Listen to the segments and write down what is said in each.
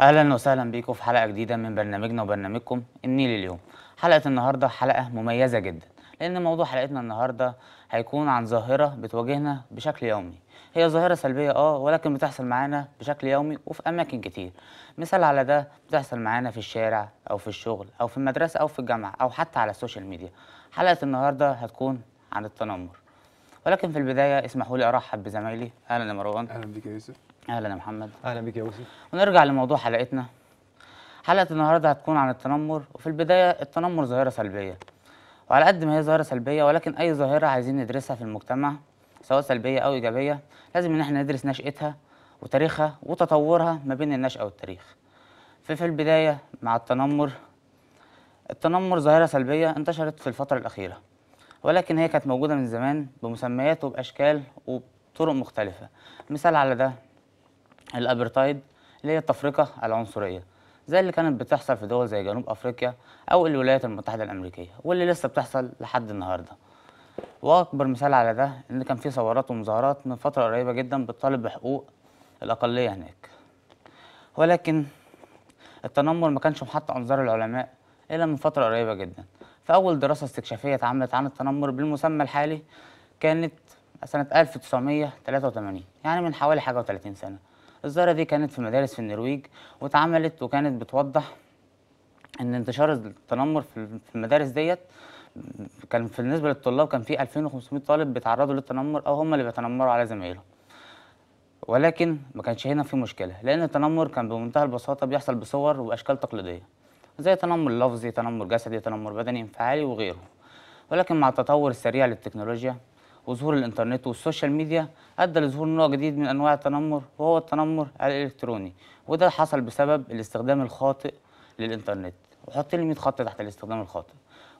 اهلا وسهلا بيكم في حلقه جديده من برنامجنا وبرنامجكم النيل اليوم حلقه النهارده حلقه مميزه جدا لان موضوع حلقتنا النهارده هيكون عن ظاهره بتواجهنا بشكل يومي هي ظاهره سلبيه اه ولكن بتحصل معانا بشكل يومي وفي اماكن كتير مثال على ده بتحصل معانا في الشارع او في الشغل او في المدرسه او في الجامعه او حتى على السوشيال ميديا حلقه النهارده هتكون عن التنمر ولكن في البداية اسمحوا لي أرحب بزمايلي أهلا يا مروان أهلا بك يا يوسف أهلا يا محمد أهلا بك يا يوسف ونرجع لموضوع حلقتنا حلقة النهاردة هتكون عن التنمر وفي البداية التنمر ظاهرة سلبية وعلى قد ما هي ظاهرة سلبية ولكن أي ظاهرة عايزين ندرسها في المجتمع سواء سلبية أو إيجابية لازم إن احنا ندرس نشأتها وتاريخها وتطورها ما بين النشأة والتاريخ ففي البداية مع التنمر التنمر ظاهرة سلبية انتشرت في الفترة الأخيرة ولكن هي كانت موجودة من زمان بمسميات وبأشكال وبطرق مختلفة مثال على ده الأبرتايد اللي هي التفرقة العنصرية زي اللي كانت بتحصل في دول زي جنوب أفريقيا أو الولايات المتحدة الأمريكية واللي لسه بتحصل لحد النهاردة وأكبر مثال على ده إن كان في صورات ومظاهرات من فترة قريبة جدا بتطالب بحقوق الأقلية هناك ولكن التنمر ما كانش محط أنظار العلماء إلا من فترة قريبة جدا فأول دراسة استكشافية اتعملت عن التنمر بالمسمى الحالي كانت سنة 1983 يعني من حوالي حاجة و30 سنة الزيارة دي كانت في مدارس في النرويج واتعملت وكانت بتوضح إن انتشار التنمر في المدارس ديت كان بالنسبة للطلاب كان في 2500 طالب بيتعرضوا للتنمر أو هم اللي بيتنمروا على زمايلهم ولكن ما كانش هنا في مشكلة لأن التنمر كان بمنتهى البساطة بيحصل بصور وأشكال تقليدية زي تنمر لفظي تنمر جسدي تنمر بدني انفعالي وغيره ولكن مع التطور السريع للتكنولوجيا وظهور الانترنت والسوشيال ميديا ادى لظهور نوع جديد من انواع التنمر وهو التنمر الالكتروني وده حصل بسبب الاستخدام الخاطئ للانترنت وحط لي 100 خط تحت الاستخدام الخاطئ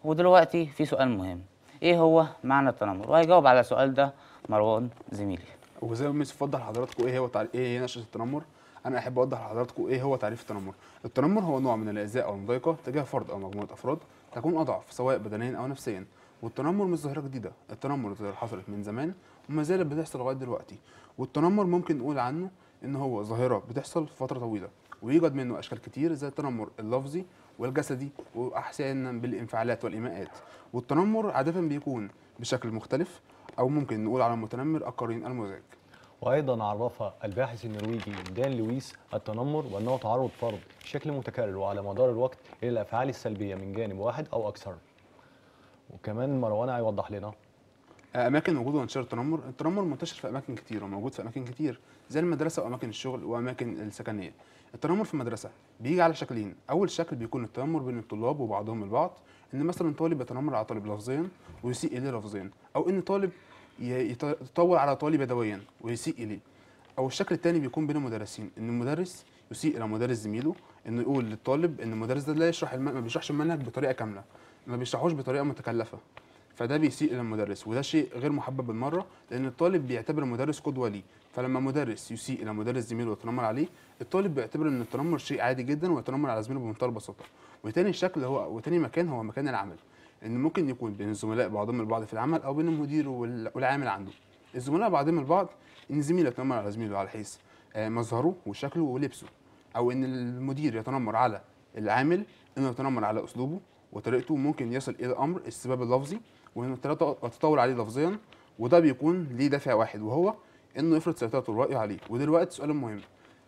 ودلوقتي في سؤال مهم ايه هو معنى التنمر وهيجاوب على السؤال ده مروان زميلي وزي ما ميس اتفضل حضراتكم ايه هو ايه هي نشأة التنمر انا احب اوضح لحضراتكم ايه هو تعريف التنمر التنمر هو نوع من الاذى او المضايقه تجاه فرد او مجموعه افراد تكون اضعف سواء بدنيا او نفسيا والتنمر مش ظاهره جديده التنمر ظاهره حصلت من زمان وما زالت بتحصل لغايه دلوقتي والتنمر ممكن نقول عنه ان هو ظاهره بتحصل فتره طويله ويوجد منه اشكال كتير زي التنمر اللفظي والجسدي واحيانا بالانفعالات والايماءات والتنمر عاده بيكون بشكل مختلف او ممكن نقول على المتنمر القرين المزعج وايضا عرفها الباحث النرويجي دان لويس التنمر وانه تعرض فرد بشكل متكرر وعلى مدار الوقت الى الافعال السلبيه من جانب واحد او اكثر وكمان مروان هيوضح لنا اماكن وجود وانتشار التنمر التنمر منتشر في اماكن كتير وموجود في اماكن كتير زي المدرسه واماكن الشغل واماكن السكنيه التنمر في المدرسه بيجي على شكلين اول شكل بيكون التنمر بين الطلاب وبعضهم البعض ان مثلا طالب يتنمر على طالب لفظيا ويسيء اليه لفظيا او ان طالب يطول على طالب يدويا ويسيء اليه او الشكل الثاني بيكون بين المدرسين ان المدرس يسيء الى مدرس زميله انه يقول للطالب ان المدرس ده لا يشرح الم... ما بيشرحش المنهج بطريقه كامله ما بيشرحوش بطريقه متكلفه فده بيسيء الى المدرس وده شيء غير محبب بالمره لان الطالب بيعتبر المدرس قدوه ليه فلما مدرس يسيء الى مدرس زميله ويتنمر عليه الطالب بيعتبر ان التنمر شيء عادي جدا ويتنمر على زميله بمنتهى البساطه وتاني شكل هو وتاني مكان هو مكان العمل ان ممكن يكون بين الزملاء بعضهم البعض في العمل او بين المدير والعامل عنده الزملاء بعضهم البعض ان زميله تنمر على زميله على حيث آه، مظهره وشكله ولبسه او ان المدير يتنمر على العامل انه يتنمر على اسلوبه وطريقته ممكن يصل الى امر السباب اللفظي وان تتطور عليه لفظيا وده بيكون ليه دافع واحد وهو انه يفرض سيطرته الرأي عليه ودلوقتي سؤال مهم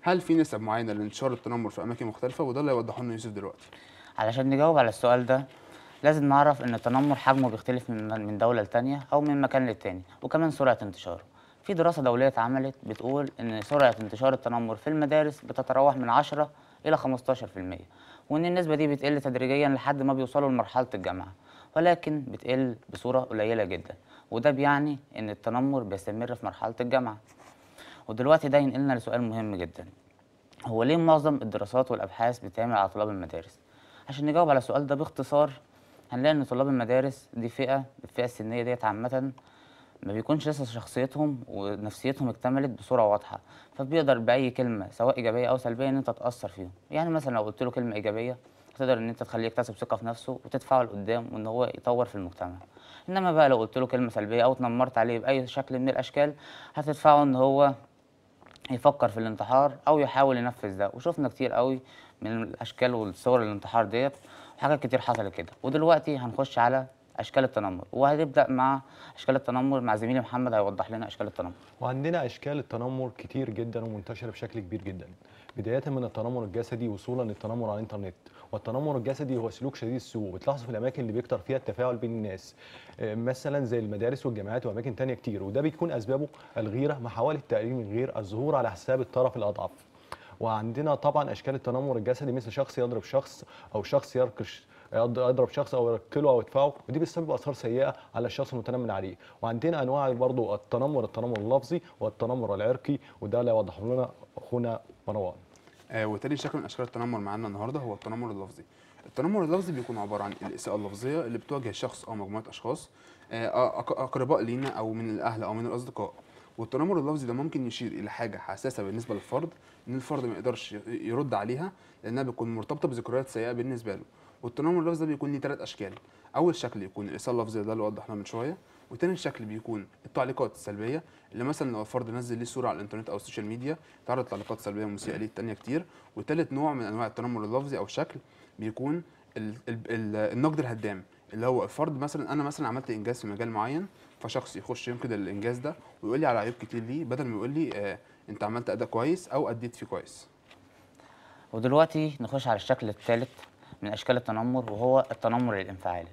هل في نسب معينه لانتشار التنمر في اماكن مختلفه وده اللي هيوضحه لنا يوسف دلوقتي علشان نجاوب على السؤال ده لازم نعرف ان التنمر حجمه بيختلف من من دوله لتانيه او من مكان للتاني وكمان سرعه انتشاره في دراسه دوليه اتعملت بتقول ان سرعه انتشار التنمر في المدارس بتتراوح من 10 الى 15% وان النسبه دي بتقل تدريجيا لحد ما بيوصلوا لمرحله الجامعه ولكن بتقل بصوره قليله جدا وده بيعني ان التنمر بيستمر في مرحله الجامعه ودلوقتي ده ينقلنا لسؤال مهم جدا هو ليه معظم الدراسات والابحاث بتتعمل على طلاب المدارس عشان نجاوب على السؤال ده باختصار هنلاقي ان طلاب المدارس دي فئه الفئه السنيه ديت عامه ما بيكونش لسه شخصيتهم ونفسيتهم اكتملت بصوره واضحه فبيقدر باي كلمه سواء ايجابيه او سلبيه ان انت تاثر فيهم يعني مثلا لو قلت له كلمه ايجابيه تقدر ان انت تخليه يكتسب ثقه في نفسه وتدفعه لقدام وان هو يطور في المجتمع انما بقى لو قلت له كلمه سلبيه او اتنمرت عليه باي شكل من الاشكال هتدفعه ان هو يفكر في الانتحار او يحاول ينفذ ده وشفنا كتير قوي من الاشكال والصور الانتحار ديت وحاجات كتير حصلت كده ودلوقتي هنخش على اشكال التنمر وهنبدا مع اشكال التنمر مع زميلي محمد هيوضح لنا اشكال التنمر وعندنا اشكال التنمر كتير جدا ومنتشره بشكل كبير جدا بدايه من التنمر الجسدي وصولا للتنمر على الانترنت والتنمر الجسدي هو سلوك شديد السوء بتلاحظه في الاماكن اللي بيكتر فيها التفاعل بين الناس آه، مثلا زي المدارس والجامعات واماكن تانية كتير وده بيكون اسبابه الغيره محاوله التقليل من غير الظهور على حساب الطرف الاضعف وعندنا طبعا اشكال التنمر الجسدي مثل شخص يضرب شخص او شخص يركش يضرب شخص او يركله او يدفعه ودي بتسبب اثار سيئه على الشخص المتنمر عليه وعندنا انواع برضه التنمر التنمر اللفظي والتنمر العرقي وده اللي وضحه لنا اخونا مروان آه وتاني شكل من اشكال التنمر معانا النهارده هو التنمر اللفظي التنمر اللفظي بيكون عباره عن الاساءه اللفظيه اللي بتواجه شخص او مجموعه اشخاص آه اقرباء لينا او من الاهل او من الاصدقاء والتنمر اللفظي ده ممكن يشير الى حاجه حساسه بالنسبه للفرد ان الفرد ما يقدرش يرد عليها لانها بتكون مرتبطه بذكريات سيئه بالنسبه له والتنمر اللفظي ده بيكون ليه ثلاث اشكال اول شكل يكون الاساءه اللفظيه ده اللي وضحناه من شويه وتاني شكل بيكون التعليقات السلبيه اللي مثلا لو فرد نزل ليه صوره على الانترنت او السوشيال ميديا تعرض تعليقات سلبيه ومسيئه ليه تانية كتير وتالت نوع من انواع التنمر اللفظي او الشكل بيكون النقد الهدام اللي هو الفرد مثلا انا مثلا عملت انجاز في مجال معين فشخص يخش ينقد الانجاز ده ويقول لي على عيوب كتير ليه بدل ما يقول لي آه انت عملت اداء كويس او اديت فيه كويس ودلوقتي نخش على الشكل الثالث من اشكال التنمر وهو التنمر الانفعالي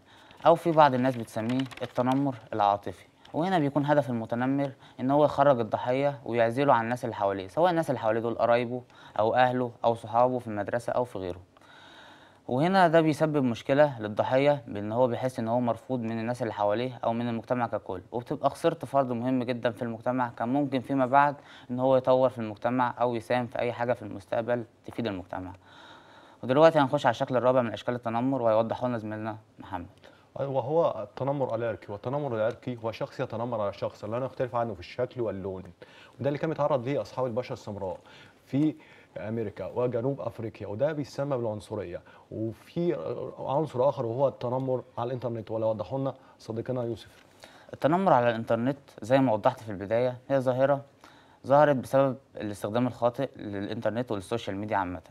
أو في بعض الناس بتسميه التنمر العاطفي وهنا بيكون هدف المتنمر ان هو يخرج الضحيه ويعزله عن الناس اللي حواليه سواء الناس اللي حواليه دول قرايبه او اهله او صحابه في المدرسه او في غيره وهنا ده بيسبب مشكله للضحيه بان هو بيحس ان هو مرفوض من الناس اللي حواليه او من المجتمع ككل وبتبقى خسرت فرد مهم جدا في المجتمع كان ممكن فيما بعد ان هو يطور في المجتمع او يساهم في اي حاجه في المستقبل تفيد المجتمع ودلوقتي هنخش على الشكل الرابع من اشكال التنمر وهيوضحه لنا زميلنا محمد وهو التنمر العرقي والتنمر العرقي هو شخص يتنمر على شخص لا نختلف عنه في الشكل واللون وده اللي كان بيتعرض ليه اصحاب البشره السمراء في امريكا وجنوب افريقيا وده بيسمى بالعنصريه وفي عنصر اخر وهو التنمر على الانترنت ولا وضحوا لنا صديقنا يوسف التنمر على الانترنت زي ما وضحت في البدايه هي ظاهره ظهرت بسبب الاستخدام الخاطئ للانترنت والسوشيال ميديا عامه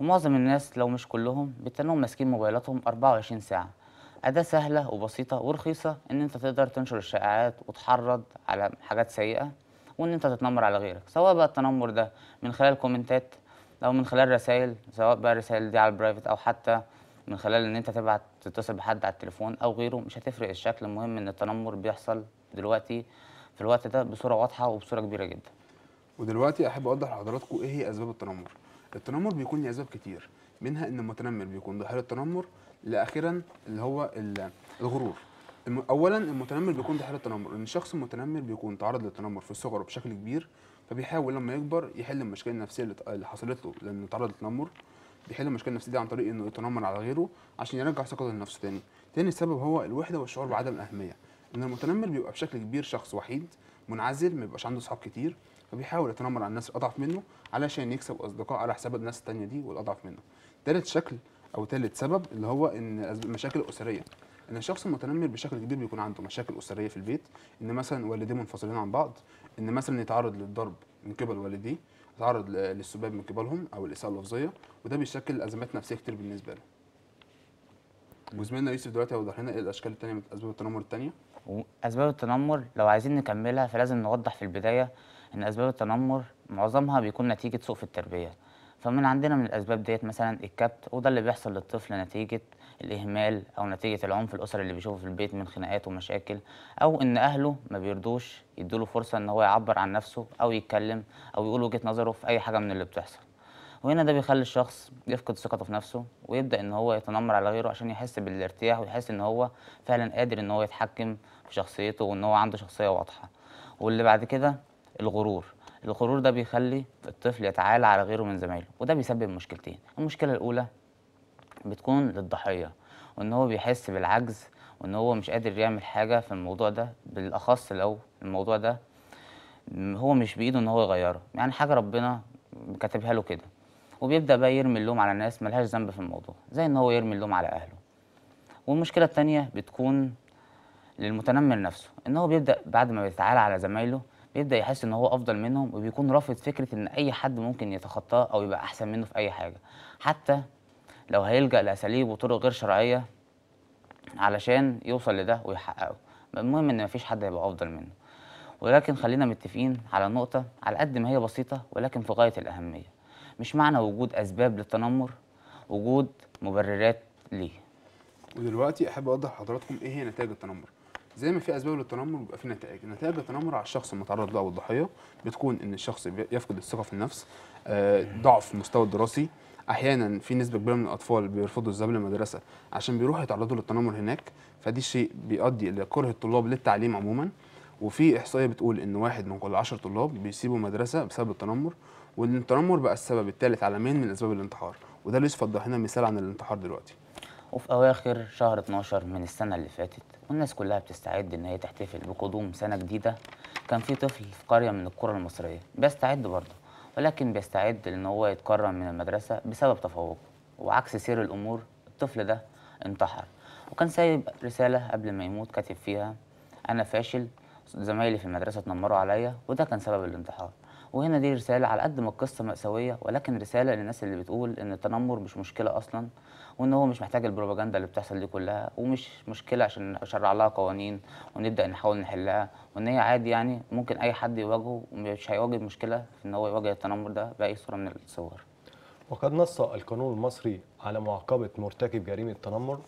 ومعظم الناس لو مش كلهم بيتنوا ماسكين موبايلاتهم 24 ساعه أداة سهلة وبسيطة ورخيصة إن أنت تقدر تنشر الشائعات وتحرض على حاجات سيئة وإن أنت تتنمر على غيرك سواء بقى التنمر ده من خلال كومنتات أو من خلال رسائل سواء بقى الرسائل دي على البرايفت أو حتى من خلال إن أنت تبعت تتصل بحد على التليفون أو غيره مش هتفرق الشكل المهم إن التنمر بيحصل دلوقتي في الوقت ده بصورة واضحة وبصورة كبيرة جدا ودلوقتي أحب أوضح لحضراتكم إيه هي أسباب التنمر التنمر بيكون ليه أسباب كتير منها إن المتنمر بيكون ضحية التنمر لاخيرا اللي هو الغرور اولا المتنمر بيكون في حاله تنمر ان الشخص المتنمر بيكون تعرض للتنمر في الصغر بشكل كبير فبيحاول لما يكبر يحل المشكله النفسيه اللي حصلت له لانه تعرض للتنمر بيحل المشكله النفسيه دي عن طريق انه يتنمر على غيره عشان يرجع ثقته لنفسه تاني تاني سبب هو الوحده والشعور بعدم الاهميه ان المتنمر بيبقى بشكل كبير شخص وحيد منعزل ما بيبقاش عنده اصحاب كتير فبيحاول يتنمر على الناس الاضعف منه علشان يكسب اصدقاء على حساب الناس التانيه دي والاضعف منه تالت شكل او ثالث سبب اللي هو ان مشاكل اسريه ان الشخص المتنمر بشكل كبير بيكون عنده مشاكل اسريه في البيت ان مثلا والديه منفصلين عن بعض ان مثلا يتعرض للضرب من قبل والديه يتعرض للسباب من قبلهم او الاساءه اللفظيه وده بيشكل ازمات نفسيه كتير بالنسبه له وزميلنا يوسف دلوقتي هيوضح لنا ايه الاشكال الثانيه من اسباب التنمر الثانيه اسباب التنمر لو عايزين نكملها فلازم نوضح في البدايه ان اسباب التنمر معظمها بيكون نتيجه سوء في التربيه فمن عندنا من الاسباب ديت مثلا الكبت وده اللي بيحصل للطفل نتيجه الاهمال او نتيجه العنف الاسري اللي بيشوفه في البيت من خناقات ومشاكل او ان اهله ما بيرضوش يدوله فرصه ان هو يعبر عن نفسه او يتكلم او يقول وجهه نظره في اي حاجه من اللي بتحصل وهنا ده بيخلي الشخص يفقد ثقته في نفسه ويبدا ان هو يتنمر على غيره عشان يحس بالارتياح ويحس ان هو فعلا قادر ان هو يتحكم في شخصيته وان هو عنده شخصيه واضحه واللي بعد كده الغرور الغرور ده بيخلي الطفل يتعالى على غيره من زمايله وده بيسبب مشكلتين المشكله الاولى بتكون للضحيه وان هو بيحس بالعجز وان هو مش قادر يعمل حاجه في الموضوع ده بالاخص لو الموضوع ده هو مش بايده ان هو يغيره يعني حاجه ربنا كاتبها له كده وبيبدا بقى يرمي اللوم على ناس ملهاش ذنب في الموضوع زي ان هو يرمي اللوم على اهله والمشكله الثانيه بتكون للمتنمر نفسه ان هو بيبدا بعد ما بيتعالى على زمايله بيبدا يحس ان هو افضل منهم وبيكون رافض فكره ان اي حد ممكن يتخطاه او يبقى احسن منه في اي حاجه حتى لو هيلجا لاساليب وطرق غير شرعيه علشان يوصل لده ويحققه المهم ان مفيش حد هيبقى افضل منه ولكن خلينا متفقين على نقطه على قد ما هي بسيطه ولكن في غايه الاهميه مش معنى وجود اسباب للتنمر وجود مبررات ليه ودلوقتي احب اوضح لحضراتكم ايه هي نتائج التنمر زي ما في اسباب للتنمر بيبقى في نتائج، نتائج التنمر على الشخص المتعرض له او الضحيه بتكون ان الشخص يفقد الثقه في النفس، آه، ضعف المستوى الدراسي، احيانا في نسبه كبيره من الاطفال بيرفضوا الذهاب للمدرسه عشان بيروحوا يتعرضوا للتنمر هناك، فدي شيء بيؤدي الى كره الطلاب للتعليم عموما، وفي احصائيه بتقول ان واحد من كل 10 طلاب بيسيبوا مدرسه بسبب التنمر، وان التنمر بقى السبب الثالث على من اسباب الانتحار، وده اللي يوسف هنا مثال عن الانتحار دلوقتي. وفي أواخر شهر 12 من السنة اللي فاتت والناس كلها بتستعد إن هي تحتفل بقدوم سنة جديدة كان في طفل في قرية من القرى المصرية بيستعد برضه ولكن بيستعد إن هو يتكرم من المدرسة بسبب تفوقه وعكس سير الأمور الطفل ده انتحر وكان سايب رسالة قبل ما يموت كاتب فيها أنا فاشل زمايلي في المدرسة اتنمروا عليا وده كان سبب الانتحار وهنا دي رساله على قد ما القصه مأساويه ولكن رساله للناس اللي بتقول ان التنمر مش مشكله اصلا وان هو مش محتاج البروباجندا اللي بتحصل دي كلها ومش مشكله عشان نشرع لها قوانين ونبدا نحاول نحلها وان هي عادي يعني ممكن اي حد يواجهه ومش هيواجه مشكله في ان هو يواجه التنمر ده باي صوره من الصور. وقد نص القانون المصري على معاقبه مرتكب جريمه التنمر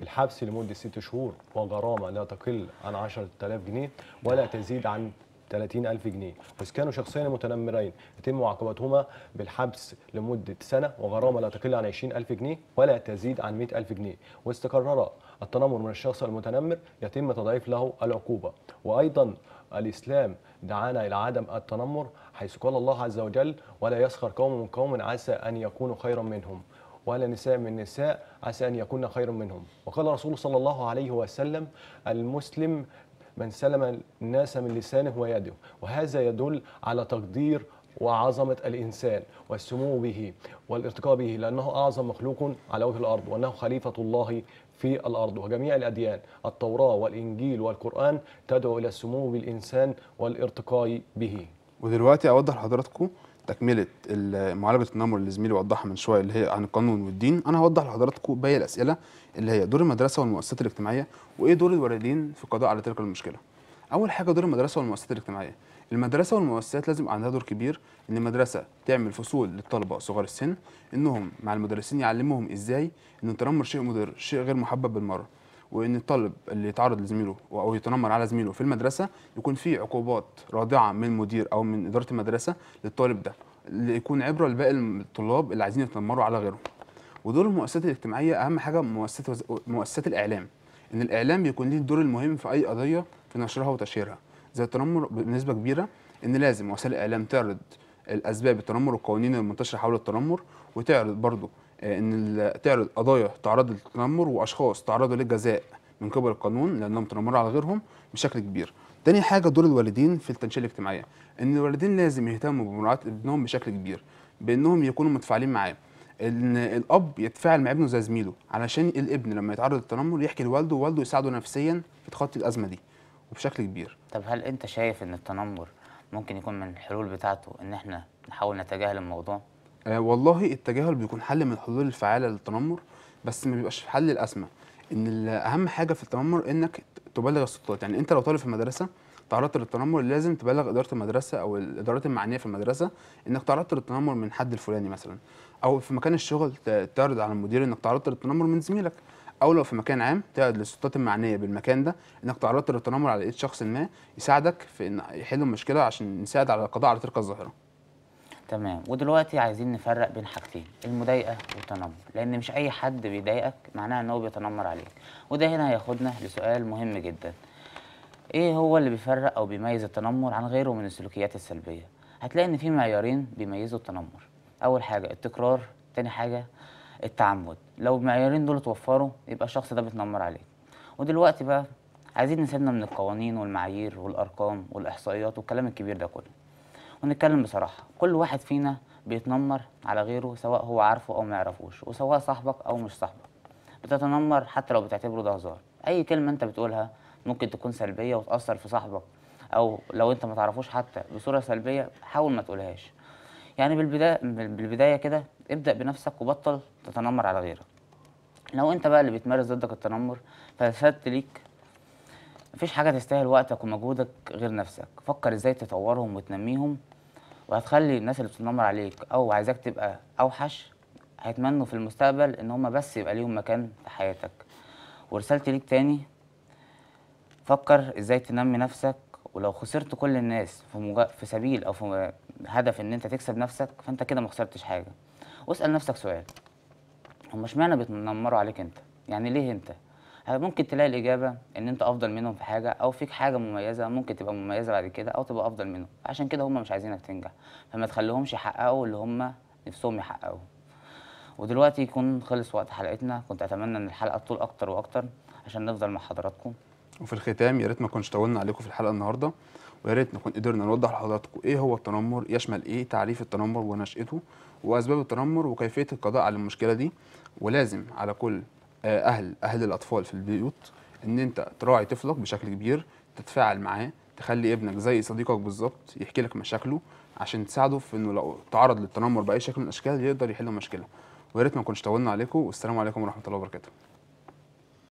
بالحبس لمده ست شهور وغرامه لا تقل عن 10000 جنيه ولا تزيد عن 30000 جنيه بس كانوا شخصين متنمرين يتم معاقبتهما بالحبس لمدة سنة وغرامة لا تقل عن 20000 جنيه ولا تزيد عن 100000 جنيه واستقرر التنمر من الشخص المتنمر يتم تضعيف له العقوبة وأيضا الإسلام دعانا إلى عدم التنمر حيث قال الله عز وجل ولا يسخر قوم من قوم عسى أن يكونوا خيرا منهم ولا نساء من نساء عسى أن يكون خيرا منهم وقال رسول صلى الله عليه وسلم المسلم من سلم الناس من لسانه ويده وهذا يدل على تقدير وعظمة الإنسان والسمو به والارتقاء به لأنه أعظم مخلوق على وجه الأرض وأنه خليفة الله في الأرض وجميع الأديان التوراة والإنجيل والقرآن تدعو إلى السمو بالإنسان والارتقاء به ودلوقتي أوضح لحضراتكم تكمله معالجه النمر اللي زميلي وضحها من شويه اللي هي عن القانون والدين انا هوضح لحضراتكم باقي الاسئله اللي هي دور المدرسه والمؤسسات الاجتماعيه وايه دور الوالدين في القضاء على تلك المشكله اول حاجه دور المدرسه والمؤسسات الاجتماعيه المدرسه والمؤسسات لازم عندها دور كبير ان المدرسه تعمل فصول للطلبه صغار السن انهم مع المدرسين يعلموهم ازاي ان التنمر شيء مضر شيء غير محبب بالمره وان الطالب اللي يتعرض لزميله او يتنمر على زميله في المدرسه يكون في عقوبات رادعه من مدير او من اداره المدرسه للطالب ده اللي يكون عبره لباقي الطلاب اللي عايزين يتنمروا على غيره ودور المؤسسات الاجتماعيه اهم حاجه مؤسسات مؤسسات الاعلام ان الاعلام بيكون ليه الدور المهم في اي قضيه في نشرها وتشهيرها زي التنمر بنسبه كبيره ان لازم وسائل الاعلام تعرض الاسباب التنمر والقوانين المنتشره حول التنمر وتعرض برضه آه، ان تعرض قضايا تعرض للتنمر واشخاص تعرضوا للجزاء من قبل القانون لانهم تنمروا على غيرهم بشكل كبير تاني حاجه دور الوالدين في التنشئه الاجتماعيه ان الوالدين لازم يهتموا بمراعاه ابنهم بشكل كبير بانهم يكونوا متفاعلين معاه ان الاب يتفاعل مع ابنه زي زميله علشان الابن لما يتعرض للتنمر يحكي لوالده ووالده يساعده نفسيا في تخطي الازمه دي وبشكل كبير طب هل انت شايف ان التنمر ممكن يكون من الحلول بتاعته ان احنا نحاول نتجاهل الموضوع آه والله التجاهل بيكون حل من الحلول الفعاله للتنمر بس ما بيبقاش حل الاسمى ان اهم حاجه في التنمر انك تبلغ السلطات يعني انت لو طالب في المدرسه تعرضت للتنمر لازم تبلغ اداره المدرسه او الادارات المعنيه في المدرسه انك تعرضت للتنمر من حد الفلاني مثلا او في مكان الشغل تعرض على المدير انك تعرضت للتنمر من زميلك او لو في مكان عام تعرض للسلطات المعنيه بالمكان ده انك تعرضت للتنمر على ايد شخص ما يساعدك في ان يحلوا المشكله عشان نساعد على القضاء على تلك الظاهره تمام ودلوقتي عايزين نفرق بين حاجتين المضايقه والتنمر لان مش اي حد بيضايقك معناه ان هو بيتنمر عليك وده هنا هياخدنا لسؤال مهم جدا ايه هو اللي بيفرق او بيميز التنمر عن غيره من السلوكيات السلبيه هتلاقي ان في معيارين بيميزوا التنمر اول حاجه التكرار تاني حاجه التعمد لو المعيارين دول اتوفروا يبقى الشخص ده بيتنمر عليك ودلوقتي بقى عايزين نسيبنا من القوانين والمعايير والارقام والاحصائيات والكلام الكبير ده كله ونتكلم بصراحه كل واحد فينا بيتنمر على غيره سواء هو عارفه او ما يعرفوش وسواء صاحبك او مش صاحبك بتتنمر حتى لو بتعتبره ده هزار اي كلمه انت بتقولها ممكن تكون سلبيه وتاثر في صاحبك او لو انت ما تعرفوش حتى بصوره سلبيه حاول ما تقولهاش يعني بالبدايه بالبدايه كده ابدا بنفسك وبطل تتنمر على غيرك لو انت بقى اللي بتمارس ضدك التنمر فسدت ليك مفيش حاجه تستاهل وقتك ومجهودك غير نفسك فكر ازاي تطورهم وتنميهم وهتخلي الناس اللي بتتنمر عليك او عايزاك تبقى اوحش هيتمنوا في المستقبل ان هم بس يبقى ليهم مكان في حياتك ورسالتي ليك تاني فكر ازاي تنمي نفسك ولو خسرت كل الناس في, مج... في سبيل او في هدف ان انت تكسب نفسك فانت كده ما خسرتش حاجه واسال نفسك سؤال هم اشمعنى بيتنمروا عليك انت يعني ليه انت ممكن تلاقي الاجابه ان انت افضل منهم في حاجه او فيك حاجه مميزه ممكن تبقى مميزه بعد كده او تبقى افضل منهم عشان كده هم مش عايزينك تنجح فما تخليهمش يحققوا اللي هم نفسهم يحققوه ودلوقتي يكون خلص وقت حلقتنا كنت اتمنى ان الحلقه تطول اكتر واكتر عشان نفضل مع حضراتكم وفي الختام يا ريت ما كنش طولنا عليكم في الحلقه النهارده ويا ريت نكون قدرنا نوضح لحضراتكم ايه هو التنمر يشمل ايه تعريف التنمر ونشأته واسباب التنمر وكيفيه القضاء على المشكله دي ولازم على كل اهل اهل الاطفال في البيوت ان انت تراعي طفلك بشكل كبير تتفاعل معاه تخلي ابنك زي صديقك بالظبط يحكي لك مشاكله عشان تساعده في انه لو تعرض للتنمر باي شكل من الاشكال يقدر يحل المشكله ويا ريت ما نكونش طولنا عليكم والسلام عليكم ورحمه الله وبركاته